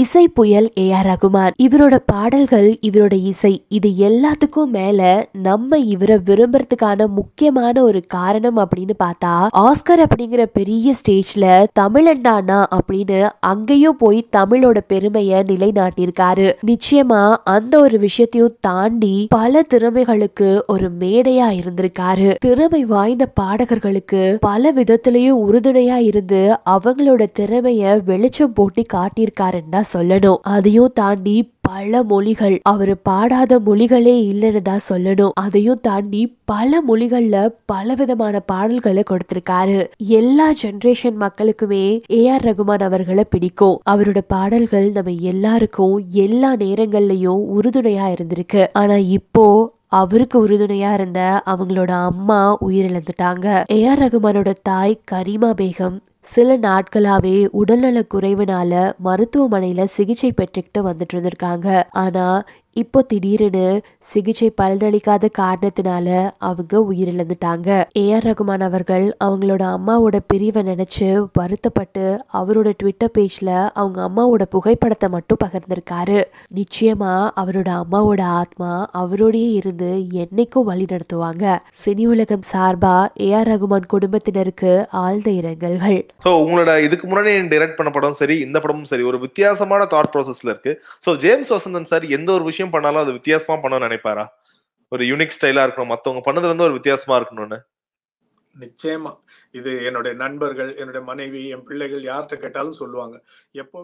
இசை புயல் ஏ ஆர் ரகுமான் இவரோட பாடல்கள் இவரோட இசை இது எல்லாத்துக்கும் மேல நம்ம இவரை விரும்புறதுக்கான முக்கியமான ஒரு காரணம் அப்படின்னு பார்த்தா ஆஸ்கர் அப்படிங்கிற பெரிய ஸ்டேஜ்ல தமிழண்டானா அப்படின்னு அங்கேயும் போய் தமிழோட பெருமையை நிலைநாட்டியிருக்காரு நிச்சயமா அந்த ஒரு விஷயத்தையும் தாண்டி பல திறமைகளுக்கு ஒரு மேடையா இருந்திருக்காரு திறமை வாய்ந்த பாடகர்களுக்கு பல விதத்திலையும் உறுதுணையா இருந்து அவங்களோட திறமைய வெளிச்சம் போட்டி காட்டியிருக்காருன்னா தான் சொல்லணும் அதையும் தாண்டி பல மொழிகள் அவர் பாடாத மொழிகளே இல்லைன்னு தான் சொல்லணும் அதையும் தாண்டி பல மொழிகள்ல பல விதமான பாடல்களை கொடுத்திருக்காரு எல்லா ஜென்ரேஷன் மக்களுக்குமே ஏ ஆர் ரகுமான் அவர்களை பிடிக்கும் அவரோட பாடல்கள் நம்ம எல்லாருக்கும் எல்லா நேரங்கள்லயும் உறுதுணையா இருந்திருக்கு ஆனா இப்போ அவருக்கு உறுதுணையா இருந்த அவங்களோட அம்மா உயிரிழந்துட்டாங்க ஏ ஆர் ரகுமானோட தாய் கரீமா பேகம் சில நாட்களாவே உடல்நல குறைவுனால மருத்துவமனையில சிகிச்சை பெற்றுக்கிட்டு வந்துட்டு இருந்திருக்காங்க ஆனா இப்போ திடீர்னு சிகிச்சை பலனளிக்காத காரணத்தினால அவங்க உயிரிழந்துட்டாங்க ஏஆர் ரகுமான் அவர்கள் அவங்களோட அம்மாவோட பிரிவை நினைச்சு வருத்தப்பட்டு அவரோட ட்விட்டர் பேஜ்ல அவங்க அம்மாவோட புகைப்படத்தை மட்டும் பகிர்ந்திருக்காரு நிச்சயமா அவரோட அம்மாவோட ஆத்மா அவரோடயே இருந்து என்னைக்கும் வழி நடத்துவாங்க சினி உலகம் சார்பா ஏஆர் ரகுமான் குடும்பத்தினருக்கு ஆழ்ந்த இரங்கல்கள் உங்களோட இதுக்கு முன்னாடி டைரக்ட் பண்ண படம் சரி இந்த படமும் சரி ஒரு வித்தியாசமான தாட் ப்ராசஸ்ல இருக்கு ஸோ ஜேம்ஸ் வசந்தன் சார் எந்த ஒரு விஷயம் விஷயம் பண்ணாலும் அது வித்தியாசமா பண்ண நினைப்பாரா ஒரு யூனிக் ஸ்டைலா இருக்கணும் மத்தவங்க பண்ணதுல இருந்து ஒரு வித்தியாசமா இருக்கணும்னு நிச்சயமா இது என்னுடைய நண்பர்கள் என்னுடைய மனைவி என் பிள்ளைகள் யார்கிட்ட கேட்டாலும் சொல்லுவாங்க எப்பவுமே